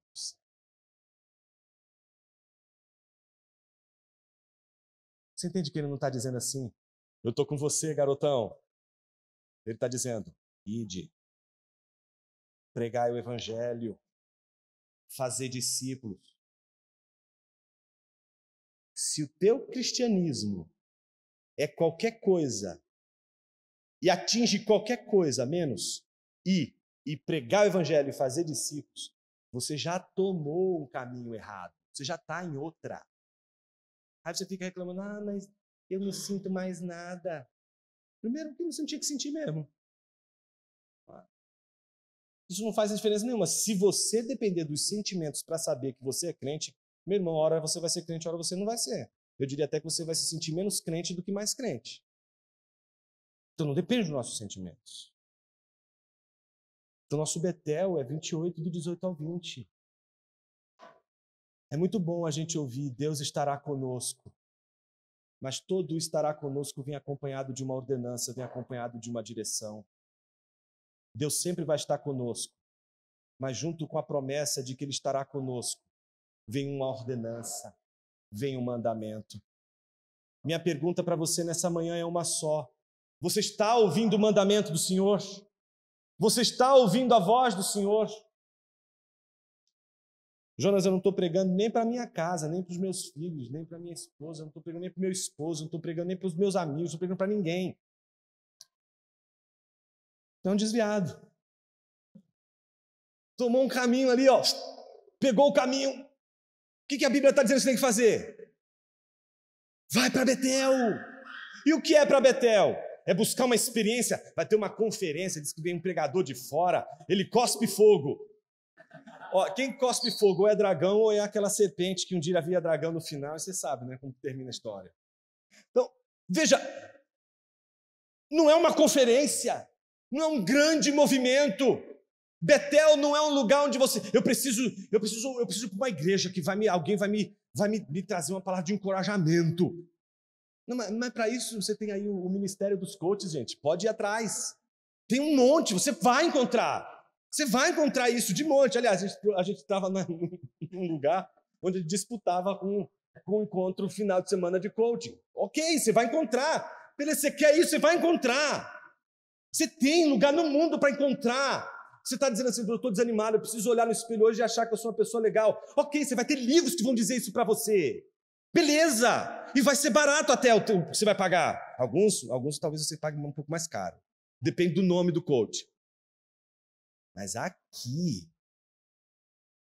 Você entende que ele não está dizendo assim, eu estou com você, garotão. Ele está dizendo, ide, pregai o evangelho, fazer discípulos. Se o teu cristianismo é qualquer coisa e atinge qualquer coisa menos ir e pregar o evangelho e fazer discípulos, você já tomou um caminho errado, você já está em outra. Aí você fica reclamando, ah, mas eu não sinto mais nada. Primeiro, porque você não tinha que sentir mesmo. Isso não faz diferença nenhuma. Se você depender dos sentimentos para saber que você é crente, meu irmão, hora você vai ser crente, hora você não vai ser. Eu diria até que você vai se sentir menos crente do que mais crente. Então não depende dos nossos sentimentos. Então nosso Betel é 28 do 18 ao 20. É muito bom a gente ouvir Deus estará conosco, mas todo estará conosco vem acompanhado de uma ordenança, vem acompanhado de uma direção. Deus sempre vai estar conosco, mas junto com a promessa de que Ele estará conosco, vem uma ordenança, vem um mandamento. Minha pergunta para você nessa manhã é uma só: Você está ouvindo o mandamento do Senhor? Você está ouvindo a voz do Senhor? Jonas, eu não estou pregando nem para minha casa, nem para os meus filhos, nem para minha esposa, eu não estou pregando nem para meu esposo, não estou pregando nem para os meus amigos, não estou pregando para ninguém. É um desviado. Tomou um caminho ali, ó, pegou o caminho. O que, que a Bíblia está dizendo que você tem que fazer? Vai para Betel. E o que é para Betel? É buscar uma experiência. Vai ter uma conferência, diz que vem um pregador de fora, ele cospe fogo, Ó, quem cospe fogo ou é dragão ou é aquela serpente que um dia havia dragão no final, e você sabe né, como termina a história. Então, veja, não é uma conferência, não é um grande movimento. Betel não é um lugar onde você. Eu preciso, eu preciso, eu preciso para uma igreja que vai me, alguém vai me, vai me, me trazer uma palavra de encorajamento. Não, mas, mas para isso você tem aí o, o ministério dos coaches, gente. Pode ir atrás. Tem um monte, você vai encontrar. Você vai encontrar isso de monte. Aliás, a gente estava num lugar onde disputava com, com um encontro final de semana de coaching. Ok, você vai encontrar. Beleza, você quer isso, você vai encontrar. Você tem lugar no mundo para encontrar. Você está dizendo assim, eu estou desanimado, eu preciso olhar no espelho hoje e achar que eu sou uma pessoa legal. Ok, você vai ter livros que vão dizer isso para você. Beleza! E vai ser barato até o que você vai pagar. Alguns, alguns talvez você pague um pouco mais caro. Depende do nome do coach. Mas aqui,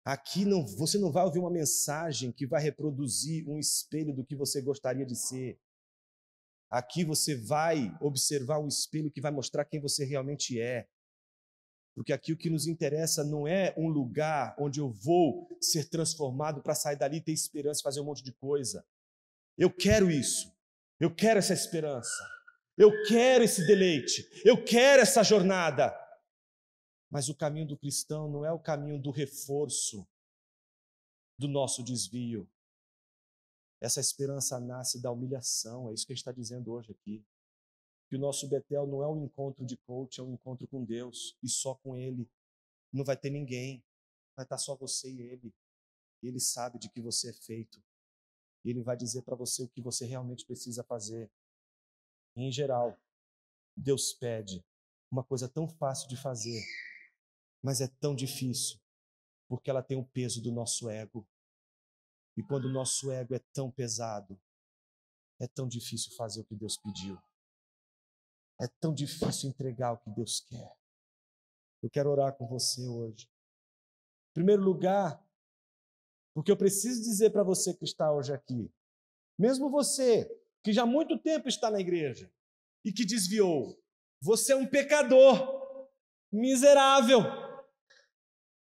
aqui não, você não vai ouvir uma mensagem que vai reproduzir um espelho do que você gostaria de ser. Aqui você vai observar um espelho que vai mostrar quem você realmente é. Porque aqui o que nos interessa não é um lugar onde eu vou ser transformado para sair dali e ter esperança e fazer um monte de coisa. Eu quero isso. Eu quero essa esperança. Eu quero esse deleite. Eu quero essa jornada. Mas o caminho do cristão não é o caminho do reforço do nosso desvio. Essa esperança nasce da humilhação, é isso que a gente está dizendo hoje aqui. Que o nosso Betel não é um encontro de coach, é um encontro com Deus e só com Ele. Não vai ter ninguém, vai estar só você e Ele. Ele sabe de que você é feito. Ele vai dizer para você o que você realmente precisa fazer. E, em geral, Deus pede uma coisa tão fácil de fazer, mas é tão difícil, porque ela tem o peso do nosso ego. E quando o nosso ego é tão pesado, é tão difícil fazer o que Deus pediu. É tão difícil entregar o que Deus quer. Eu quero orar com você hoje. Em primeiro lugar, porque eu preciso dizer para você que está hoje aqui, mesmo você que já há muito tempo está na igreja e que desviou, você é um pecador miserável.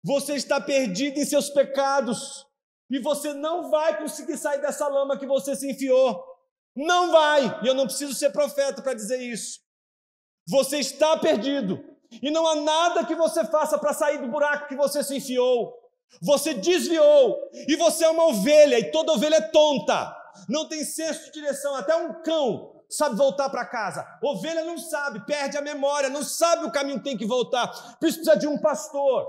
Você está perdido em seus pecados. E você não vai conseguir sair dessa lama que você se enfiou. Não vai. E eu não preciso ser profeta para dizer isso. Você está perdido. E não há nada que você faça para sair do buraco que você se enfiou. Você desviou. E você é uma ovelha. E toda ovelha é tonta. Não tem senso de direção. Até um cão sabe voltar para casa. Ovelha não sabe, perde a memória, não sabe o caminho que tem que voltar. Precisa de um pastor.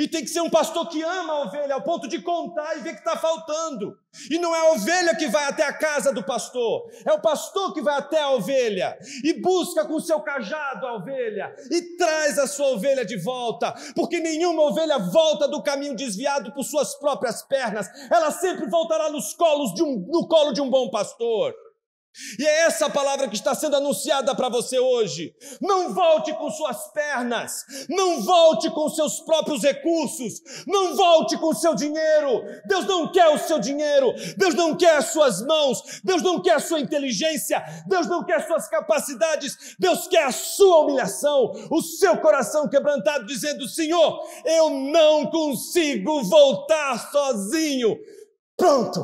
E tem que ser um pastor que ama a ovelha, ao ponto de contar e ver que está faltando. E não é a ovelha que vai até a casa do pastor, é o pastor que vai até a ovelha e busca com seu cajado a ovelha e traz a sua ovelha de volta, porque nenhuma ovelha volta do caminho desviado por suas próprias pernas, ela sempre voltará nos colos de um, no colo de um bom pastor. E é essa palavra que está sendo anunciada para você hoje. Não volte com suas pernas, não volte com seus próprios recursos, não volte com seu dinheiro. Deus não quer o seu dinheiro, Deus não quer as suas mãos, Deus não quer a sua inteligência, Deus não quer as suas capacidades, Deus quer a sua humilhação, o seu coração quebrantado, dizendo: Senhor, eu não consigo voltar sozinho. Pronto,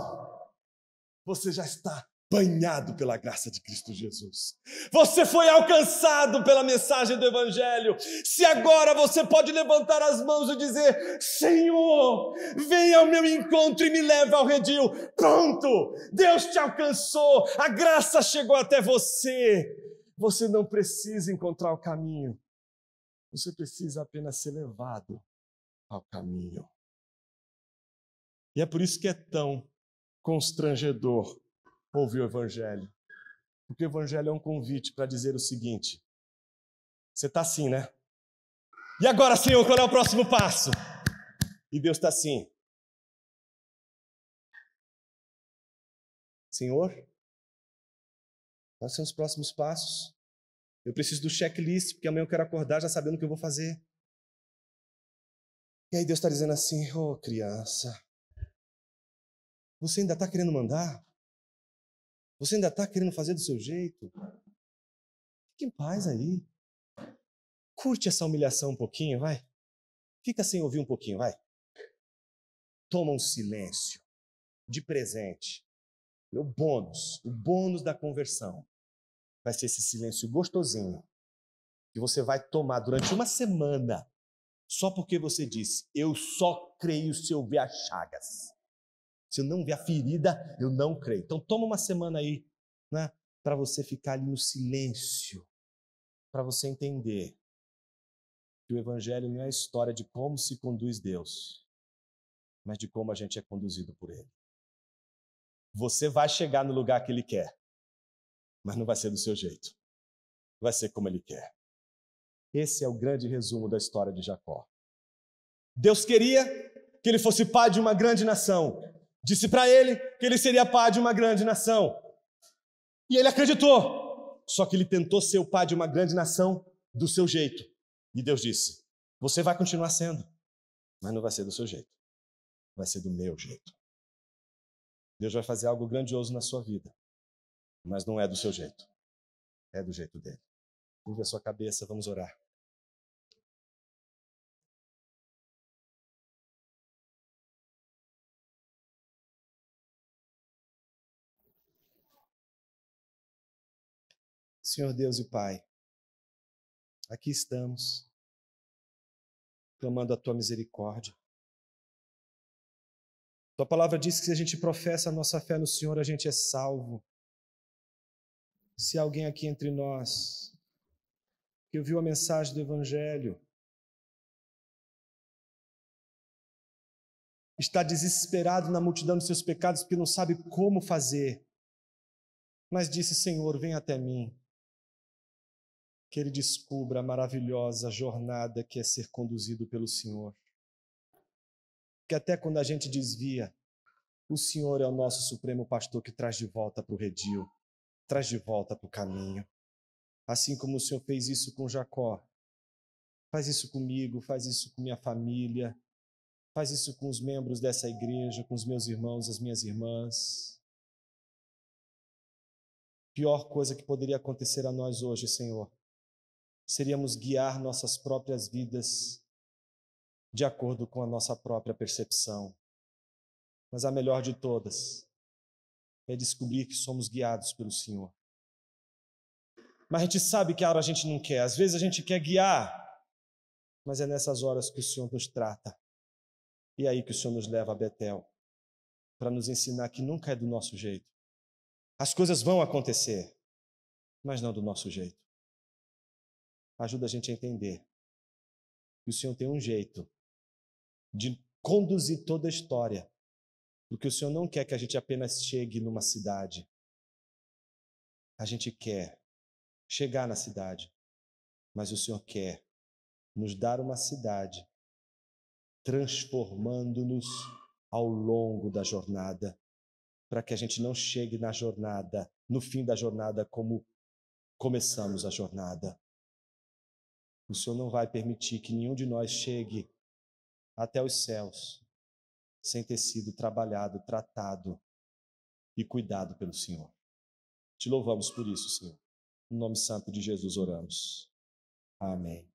você já está banhado pela graça de Cristo Jesus. Você foi alcançado pela mensagem do Evangelho. Se agora você pode levantar as mãos e dizer: Senhor, vem ao meu encontro e me leva ao redil. Pronto! Deus te alcançou, a graça chegou até você. Você não precisa encontrar o caminho, você precisa apenas ser levado ao caminho. E é por isso que é tão constrangedor ouvir o Evangelho. Porque o Evangelho é um convite para dizer o seguinte: você está assim, né? E agora, Senhor, qual é o próximo passo? E Deus está assim. Senhor, quais são os próximos passos? Eu preciso do checklist, porque amanhã eu quero acordar já sabendo o que eu vou fazer. E aí Deus está dizendo assim: Ô oh, criança, você ainda está querendo mandar? Você ainda está querendo fazer do seu jeito? Fique em paz aí. Curte essa humilhação um pouquinho, vai. Fica sem ouvir um pouquinho, vai. Toma um silêncio de presente. O bônus, o bônus da conversão vai ser esse silêncio gostosinho que você vai tomar durante uma semana só porque você disse: Eu só creio se eu ver as chagas. Se eu não ver a ferida, eu não creio. Então toma uma semana aí, né, para você ficar ali no silêncio, para você entender que o evangelho não é a história de como se conduz Deus, mas de como a gente é conduzido por ele. Você vai chegar no lugar que ele quer, mas não vai ser do seu jeito. Vai ser como ele quer. Esse é o grande resumo da história de Jacó. Deus queria que ele fosse pai de uma grande nação. Disse para ele que ele seria pai de uma grande nação. E ele acreditou. Só que ele tentou ser o pai de uma grande nação do seu jeito. E Deus disse: Você vai continuar sendo, mas não vai ser do seu jeito. Vai ser do meu jeito. Deus vai fazer algo grandioso na sua vida, mas não é do seu jeito. É do jeito dele. Curva a sua cabeça, vamos orar. Senhor Deus e Pai, aqui estamos, clamando a tua misericórdia. Tua palavra diz que se a gente professa a nossa fé no Senhor, a gente é salvo. Se alguém aqui entre nós que ouviu a mensagem do Evangelho está desesperado na multidão dos seus pecados porque não sabe como fazer, mas disse: Senhor, vem até mim que ele descubra a maravilhosa jornada que é ser conduzido pelo Senhor. Que até quando a gente desvia, o Senhor é o nosso supremo pastor que traz de volta para o redil, traz de volta para o caminho. Assim como o Senhor fez isso com Jacó, faz isso comigo, faz isso com minha família, faz isso com os membros dessa igreja, com os meus irmãos, as minhas irmãs. Pior coisa que poderia acontecer a nós hoje, Senhor, seríamos guiar nossas próprias vidas de acordo com a nossa própria percepção. Mas a melhor de todas é descobrir que somos guiados pelo Senhor. Mas a gente sabe que a hora a gente não quer. Às vezes a gente quer guiar, mas é nessas horas que o Senhor nos trata. E é aí que o Senhor nos leva a Betel para nos ensinar que nunca é do nosso jeito. As coisas vão acontecer, mas não do nosso jeito ajuda a gente a entender que o Senhor tem um jeito de conduzir toda a história, porque o Senhor não quer que a gente apenas chegue numa cidade. A gente quer chegar na cidade, mas o Senhor quer nos dar uma cidade, transformando-nos ao longo da jornada, para que a gente não chegue na jornada, no fim da jornada, como começamos a jornada. O Senhor não vai permitir que nenhum de nós chegue até os céus sem ter sido trabalhado, tratado e cuidado pelo Senhor. Te louvamos por isso, Senhor. No nome santo de Jesus oramos. Amém.